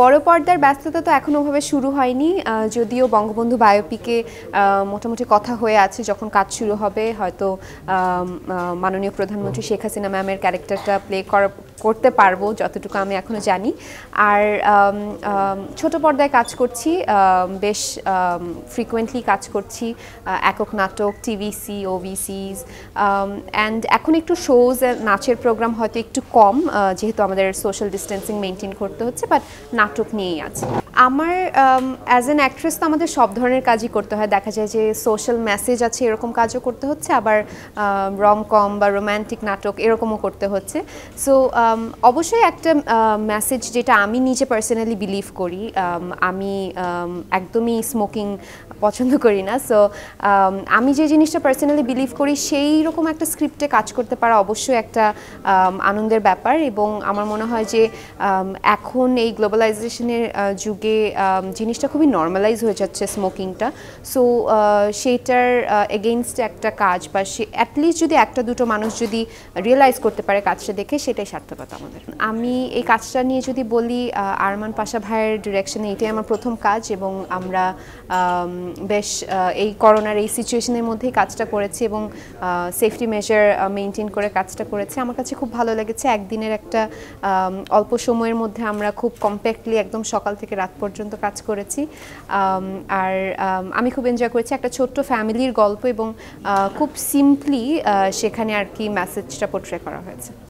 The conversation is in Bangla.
বড় পর্দার ব্যস্ততা তো এখন ওভাবে শুরু হয়নি যদিও বঙ্গবন্ধু বায়োপিকে মোটামুটি কথা হয়ে আছে যখন কাজ শুরু হবে হয়তো মাননীয় প্রধানমন্ত্রী শেখ হাসিনা ম্যামের ক্যারেক্টারটা প্লে করতে পারবো যতটুকু আমি এখনও জানি আর ছোট পর্দায় কাজ করছি বেশ ফ্রিকুয়েন্টলি কাজ করছি একক নাটক টিভিসি ওভিসিজ অ্যান্ড এখন একটু শোজ নাচের প্রোগ্রাম হয়তো একটু কম যেহেতু আমাদের সোশ্যাল ডিস্টেন্সিং মেনটেন করতে হচ্ছে বাট naczuk nie আমার অ্যাজ অ্যান অ্যাক্ট্রেস তো আমাদের সব ধরনের কাজই করতে হয় দেখা যায় যে সোশ্যাল মেসেজ আছে এরকম কাজও করতে হচ্ছে আবার রম um, কম বা রোম্যান্টিক নাটক এরকমও করতে হচ্ছে সো um, অবশ্যই একটা মেসেজ uh, যেটা আমি নিজে পার্সোনালি বিলিভ করি um, আমি একদমই স্মোকিং পছন্দ করি না সো আমি যে জিনিসটা পার্সোনালি বিলিভ করি সেই রকম একটা স্ক্রিপ্টে কাজ করতে পারা অবশ্যই একটা আনন্দের ব্যাপার এবং আমার মনে হয় যে এখন এই গ্লোবালাইজেশনের uh, যুগে যে জিনিসটা খুবই নর্মালাইজ হয়ে যাচ্ছে স্মোকিংটা সো সেইটার এগেনস্ট একটা কাজ বা সে অ্যাটলিস্ট যদি একটা দুটো মানুষ যদি রিয়েলাইজ করতে পারে কাজটা দেখে সেটাই সার্থকতা আমাদের আমি এই কাজটা নিয়ে যদি বলি আরমান পাশা ভাইয়ের ডিরেকশনে এটাই আমার প্রথম কাজ এবং আমরা বেশ এই করোনার এই সিচুয়েশনের মধ্যেই কাজটা করেছি এবং সেফটি মেজার মেনটেন করে কাজটা করেছে আমার কাছে খুব ভালো লেগেছে একদিনের একটা অল্প সময়ের মধ্যে আমরা খুব কম্প্যাক্টলি একদম সকাল থেকে রাত রাত পর্যন্ত কাজ করেছি আর আমি খুব এনজয় করেছি একটা ছোট্ট ফ্যামিলির গল্প এবং খুব সিম্পলি সেখানে আর কি মেসেজটা পোট্রে করা হয়েছে